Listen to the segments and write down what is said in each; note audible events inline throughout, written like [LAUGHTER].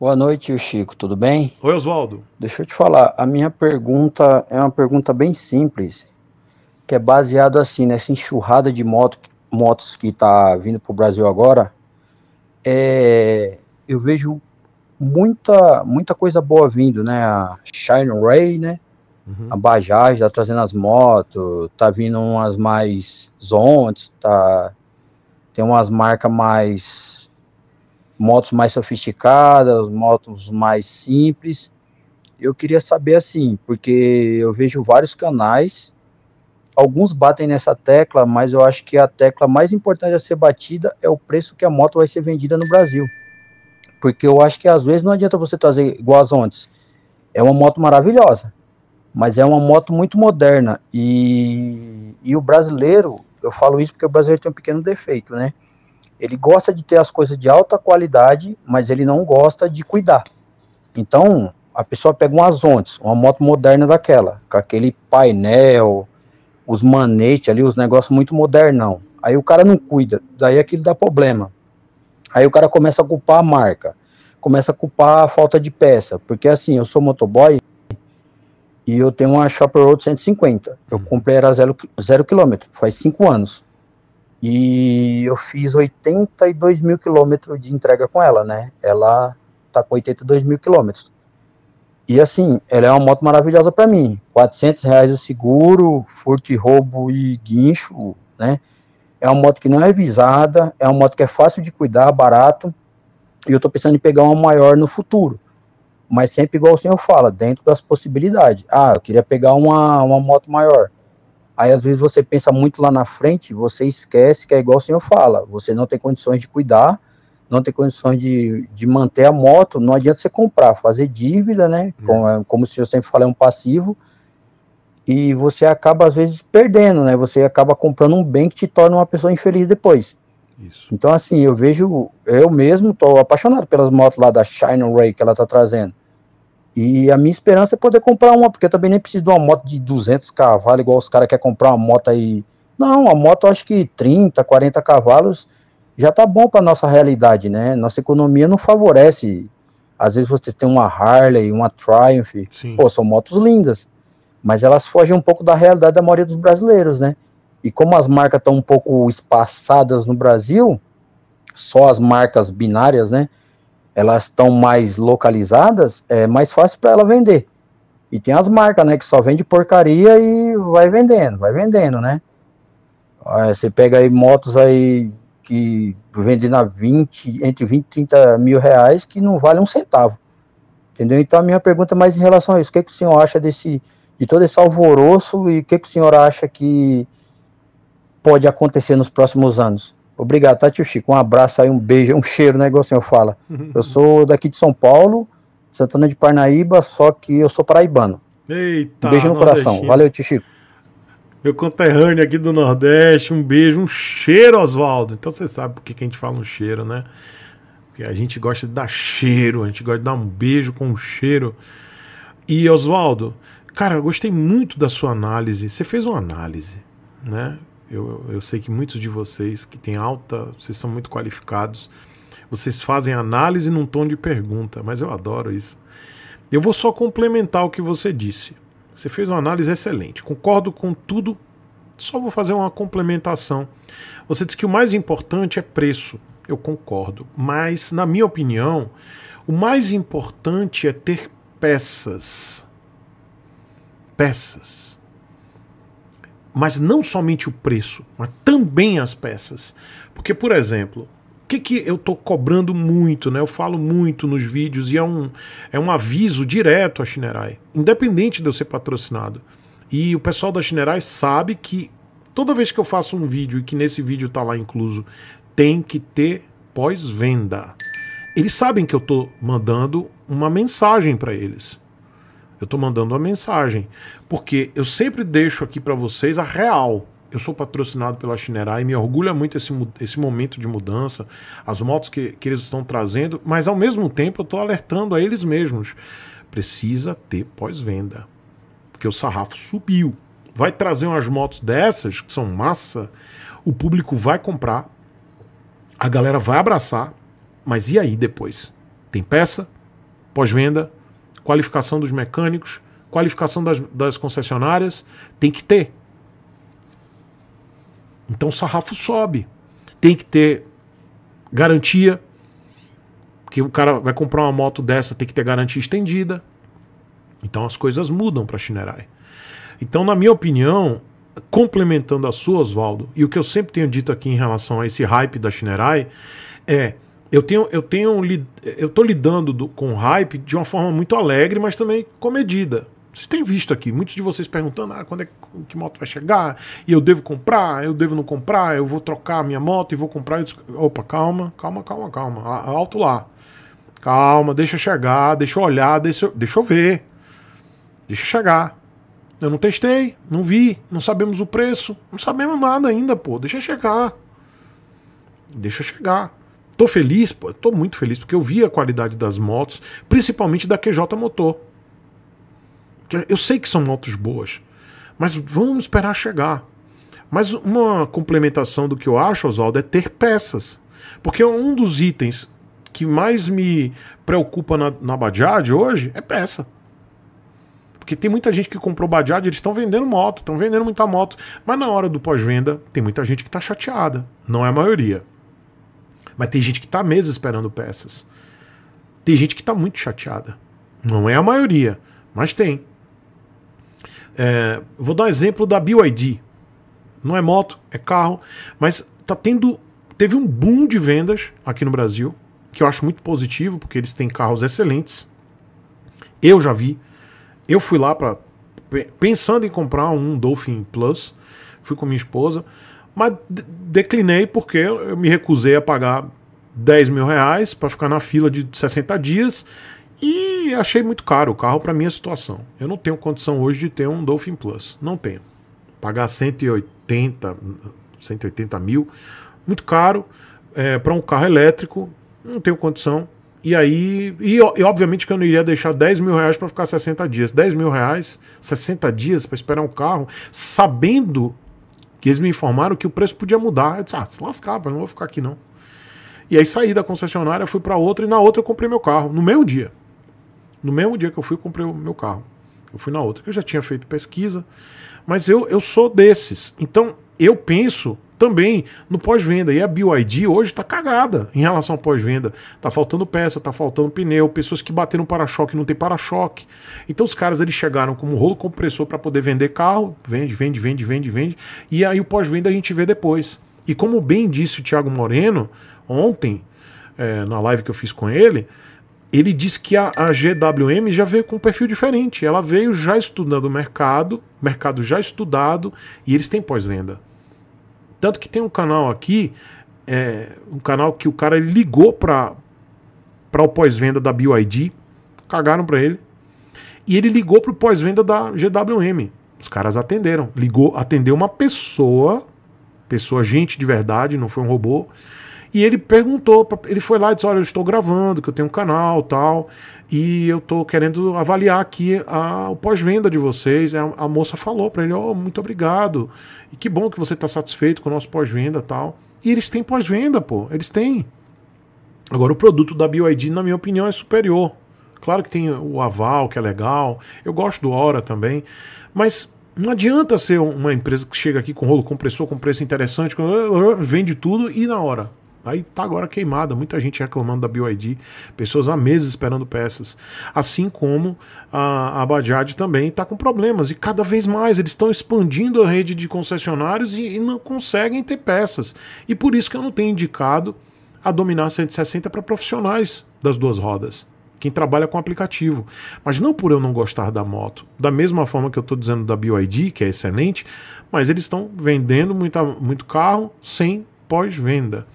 Boa noite, Chico, tudo bem? Oi, Oswaldo. Deixa eu te falar, a minha pergunta é uma pergunta bem simples, que é baseado assim, nessa enxurrada de moto, motos que está vindo para o Brasil agora. É, eu vejo muita, muita coisa boa vindo, né? A Shine Ray, né? Uhum. A Bajaj está trazendo as motos, tá vindo umas mais Zontes, tá... tem umas marcas mais motos mais sofisticadas, motos mais simples. Eu queria saber assim, porque eu vejo vários canais, alguns batem nessa tecla, mas eu acho que a tecla mais importante a ser batida é o preço que a moto vai ser vendida no Brasil. Porque eu acho que às vezes não adianta você trazer igual as ontem. É uma moto maravilhosa, mas é uma moto muito moderna e, e o brasileiro, eu falo isso porque o brasileiro tem um pequeno defeito, né? Ele gosta de ter as coisas de alta qualidade, mas ele não gosta de cuidar. Então, a pessoa pega um Azontes, uma moto moderna daquela, com aquele painel, os manetes ali, os negócios muito modernão. Aí o cara não cuida, daí aquilo dá problema. Aí o cara começa a culpar a marca, começa a culpar a falta de peça, porque assim, eu sou motoboy e eu tenho uma Shopper Road 150. Eu uhum. comprei era zero, zero quilômetro, faz cinco anos. E eu fiz 82 mil quilômetros de entrega com ela, né? Ela tá com 82 mil quilômetros. E assim, ela é uma moto maravilhosa para mim. 400 reais o seguro, furto e roubo e guincho, né? É uma moto que não é visada, é uma moto que é fácil de cuidar, barato. E eu tô pensando em pegar uma maior no futuro. Mas sempre igual o senhor fala, dentro das possibilidades. Ah, eu queria pegar uma, uma moto maior. Aí às vezes você pensa muito lá na frente, você esquece que é igual o senhor fala, você não tem condições de cuidar, não tem condições de, de manter a moto, não adianta você comprar, fazer dívida, né? É. Como, é, como o senhor sempre fala, é um passivo. E você acaba, às vezes, perdendo, né? Você acaba comprando um bem que te torna uma pessoa infeliz depois. Isso. Então, assim, eu vejo, eu mesmo tô apaixonado pelas motos lá da Shine Ray que ela tá trazendo. E a minha esperança é poder comprar uma, porque eu também nem preciso de uma moto de 200 cavalos, igual os caras querem comprar uma moto aí. Não, a moto acho que 30, 40 cavalos já tá bom para nossa realidade, né? Nossa economia não favorece. Às vezes você tem uma Harley, uma Triumph, Sim. pô, são motos lindas, mas elas fogem um pouco da realidade da maioria dos brasileiros, né? E como as marcas estão um pouco espaçadas no Brasil, só as marcas binárias, né? elas estão mais localizadas, é mais fácil para ela vender. E tem as marcas, né, que só vende porcaria e vai vendendo, vai vendendo, né? você pega aí motos aí que vendem na 20, entre 20 e 30 mil reais, que não vale um centavo. Entendeu? Então a minha pergunta é mais em relação a isso. O que, é que o senhor acha desse, de todo esse alvoroço e o que, é que o senhor acha que pode acontecer nos próximos anos? Obrigado, tá, tio Chico? Um abraço aí, um beijo, um cheiro, né? Igual o senhor fala. [LAUGHS] Eu sou daqui de São Paulo, Santana de Parnaíba, só que eu sou paraibano. Eita! Um beijo no coração. Valeu, tio Chico. Meu conterrâneo aqui do Nordeste, um beijo, um cheiro, Oswaldo. Então você sabe por que a gente fala um cheiro, né? Porque a gente gosta de dar cheiro, a gente gosta de dar um beijo com um cheiro. E Oswaldo, cara, eu gostei muito da sua análise. Você fez uma análise, né? Eu, eu sei que muitos de vocês que têm alta, vocês são muito qualificados, vocês fazem análise num tom de pergunta, mas eu adoro isso. Eu vou só complementar o que você disse. Você fez uma análise excelente, concordo com tudo, só vou fazer uma complementação. Você disse que o mais importante é preço. Eu concordo, mas na minha opinião, o mais importante é ter peças. Peças mas não somente o preço, mas também as peças. Porque, por exemplo, o que, que eu estou cobrando muito, né? Eu falo muito nos vídeos e é um, é um aviso direto à Shinerai, independente de eu ser patrocinado. E o pessoal da Shinerai sabe que toda vez que eu faço um vídeo e que nesse vídeo está lá incluso, tem que ter pós-venda. Eles sabem que eu estou mandando uma mensagem para eles. Eu estou mandando uma mensagem. Porque eu sempre deixo aqui para vocês a real. Eu sou patrocinado pela Chinerai e me orgulha muito esse, esse momento de mudança, as motos que, que eles estão trazendo, mas ao mesmo tempo eu estou alertando a eles mesmos. Precisa ter pós-venda. Porque o sarrafo subiu. Vai trazer umas motos dessas, que são massa, o público vai comprar, a galera vai abraçar, mas e aí depois? Tem peça? Pós-venda? qualificação dos mecânicos, qualificação das, das concessionárias, tem que ter. Então o sarrafo sobe. Tem que ter garantia, porque o cara vai comprar uma moto dessa, tem que ter garantia estendida. Então as coisas mudam para Shinerai. Então, na minha opinião, complementando a sua, Oswaldo, e o que eu sempre tenho dito aqui em relação a esse hype da Shinerai, é eu tenho, eu tenho, eu tô lidando do, com hype de uma forma muito alegre, mas também comedida. Vocês têm visto aqui, muitos de vocês perguntando: ah, quando é que moto vai chegar? E eu devo comprar? Eu devo não comprar? Eu vou trocar a minha moto e vou comprar? Eu disse, Opa, calma, calma, calma, calma. Alto lá. Calma, deixa eu chegar, deixa eu olhar, deixa eu, deixa eu ver. Deixa eu chegar. Eu não testei, não vi, não sabemos o preço, não sabemos nada ainda, pô. Deixa chegar. Deixa chegar. Tô feliz, pô, tô muito feliz, porque eu vi a qualidade das motos, principalmente da QJ Motor. Eu sei que são motos boas, mas vamos esperar chegar. Mas uma complementação do que eu acho, Oswaldo, é ter peças. Porque um dos itens que mais me preocupa na, na Bajaj hoje é peça. Porque tem muita gente que comprou Bajaj, eles estão vendendo moto, estão vendendo muita moto. Mas na hora do pós-venda, tem muita gente que está chateada. Não é a maioria. Mas tem gente que está mesmo esperando peças. Tem gente que está muito chateada. Não é a maioria, mas tem. É, vou dar um exemplo da BYD. Não é moto, é carro, mas tá tendo. Teve um boom de vendas aqui no Brasil, que eu acho muito positivo, porque eles têm carros excelentes. Eu já vi. Eu fui lá para pensando em comprar um Dolphin Plus, fui com minha esposa. Mas declinei porque eu me recusei a pagar 10 mil reais para ficar na fila de 60 dias e achei muito caro o carro para minha situação. Eu não tenho condição hoje de ter um Dolphin Plus. Não tenho. Pagar 180, 180 mil, muito caro é, para um carro elétrico. Não tenho condição. E aí, e, e, obviamente que eu não iria deixar 10 mil reais para ficar 60 dias. 10 mil reais, 60 dias para esperar um carro, sabendo que eles me informaram que o preço podia mudar. Eu disse, ah, se lascava, não vou ficar aqui não. E aí saí da concessionária, fui para outra e na outra eu comprei meu carro, no mesmo dia. No mesmo dia que eu fui, eu comprei o meu carro. Eu fui na outra, que eu já tinha feito pesquisa. Mas eu, eu sou desses. Então eu penso também no pós-venda. E a BYD hoje está cagada em relação ao pós-venda. Tá faltando peça, tá faltando pneu, pessoas que bateram para-choque não tem para-choque. Então os caras eles chegaram como rolo compressor para poder vender carro, vende, vende, vende, vende, vende. E aí o pós-venda a gente vê depois. E como bem disse o Thiago Moreno ontem, é, na live que eu fiz com ele, ele disse que a, a, GWM já veio com um perfil diferente. Ela veio já estudando o mercado, mercado já estudado, e eles têm pós-venda. Tanto que tem um canal aqui, é, um canal que o cara ligou para o pós-venda da BYD, cagaram para ele, e ele ligou para o pós-venda da GWM. Os caras atenderam. Ligou, atendeu uma pessoa, pessoa, gente de verdade, não foi um robô e ele perguntou, ele foi lá e disse: Olha, eu estou gravando, que eu tenho um canal tal, e eu estou querendo avaliar aqui a, o pós-venda de vocês. A, a moça falou para ele: Oh, muito obrigado, e que bom que você está satisfeito com o nosso pós-venda tal. E eles têm pós-venda, pô, eles têm. Agora, o produto da BioID, na minha opinião, é superior. Claro que tem o aval, que é legal. Eu gosto do Aura também. Mas não adianta ser uma empresa que chega aqui com rolo compressor, com preço interessante, vende tudo e na hora. Aí tá agora queimada, muita gente reclamando da BYD, pessoas há meses esperando peças. Assim como a, a Bajaj também está com problemas. E cada vez mais eles estão expandindo a rede de concessionários e, e não conseguem ter peças. E por isso que eu não tenho indicado a dominar 160 para profissionais das duas rodas quem trabalha com aplicativo. Mas não por eu não gostar da moto. Da mesma forma que eu estou dizendo da BYD, que é excelente, mas eles estão vendendo muita, muito carro sem pós-venda.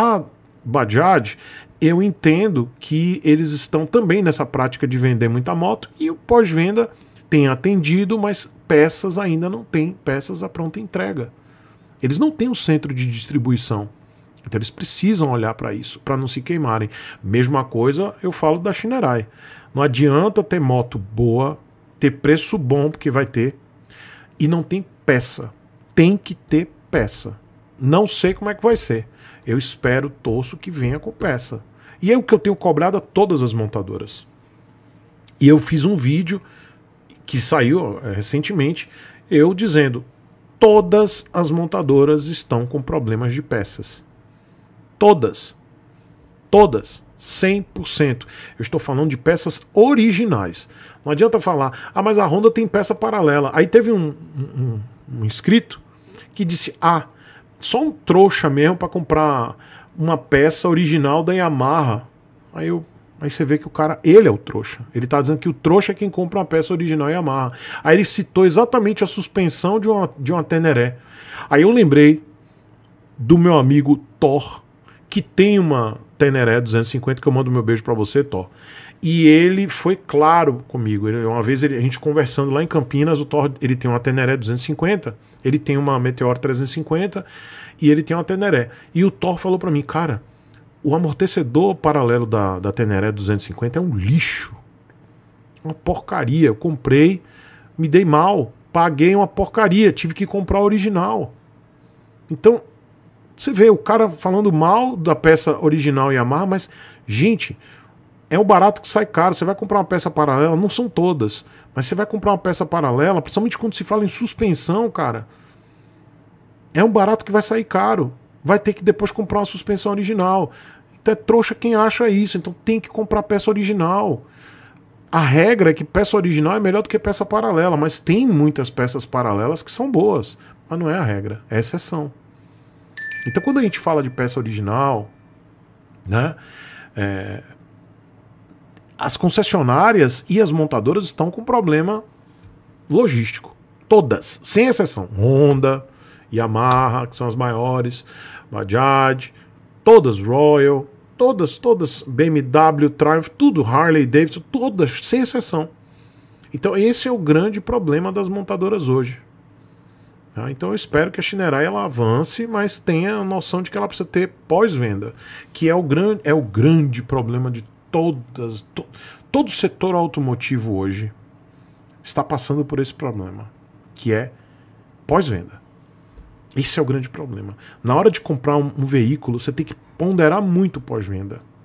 A Bajaj, eu entendo que eles estão também nessa prática de vender muita moto e o pós-venda tem atendido, mas peças ainda não tem, peças à pronta entrega. Eles não têm um centro de distribuição. Então eles precisam olhar para isso, para não se queimarem. Mesma coisa eu falo da Shinerai. Não adianta ter moto boa, ter preço bom, porque vai ter, e não tem peça. Tem que ter peça. Não sei como é que vai ser. Eu espero, torço que venha com peça. E é o que eu tenho cobrado a todas as montadoras. E eu fiz um vídeo que saiu eh, recentemente, eu dizendo: todas as montadoras estão com problemas de peças. Todas. Todas. 100%. Eu estou falando de peças originais. Não adianta falar, ah, mas a Honda tem peça paralela. Aí teve um, um, um inscrito que disse: ah, só um trouxa mesmo para comprar uma peça original da Yamaha. Aí eu Aí você vê que o cara, ele é o trouxa. Ele tá dizendo que o trouxa é quem compra uma peça original Yamaha. Aí ele citou exatamente a suspensão de uma, de uma Teneré. Aí eu lembrei do meu amigo Thor, que tem uma Teneré 250, que eu mando meu beijo para você, Thor. E ele foi claro comigo. Ele, uma vez ele, a gente conversando lá em Campinas, o Thor ele tem uma Teneré 250, ele tem uma Meteor 350 e ele tem uma Teneré. E o Thor falou para mim, cara, o amortecedor paralelo da, da Teneré 250 é um lixo. Uma porcaria. Eu comprei, me dei mal, paguei uma porcaria, tive que comprar o original. Então, você vê o cara falando mal da peça original Yamaha, mas, gente, é o barato que sai caro. Você vai comprar uma peça paralela, não são todas, mas você vai comprar uma peça paralela, principalmente quando se fala em suspensão, cara. É um barato que vai sair caro. Vai ter que depois comprar uma suspensão original. Então é trouxa quem acha isso. Então tem que comprar peça original. A regra é que peça original é melhor do que peça paralela, mas tem muitas peças paralelas que são boas, mas não é a regra, é a exceção. Então quando a gente fala de peça original, né? É, as concessionárias e as montadoras estão com problema logístico. Todas, sem exceção. Honda, Yamaha, que são as maiores, Bajaj, todas Royal, todas, todas BMW, Triumph, tudo Harley Davidson, todas, sem exceção. Então esse é o grande problema das montadoras hoje. Tá? Então eu espero que a Shinerai ela avance, mas tenha a noção de que ela precisa ter pós-venda, que é o, gran é o grande problema de todas. To, todo o setor automotivo hoje está passando por esse problema, que é pós-venda. Esse é o grande problema. Na hora de comprar um, um veículo, você tem que ponderar muito pós-venda.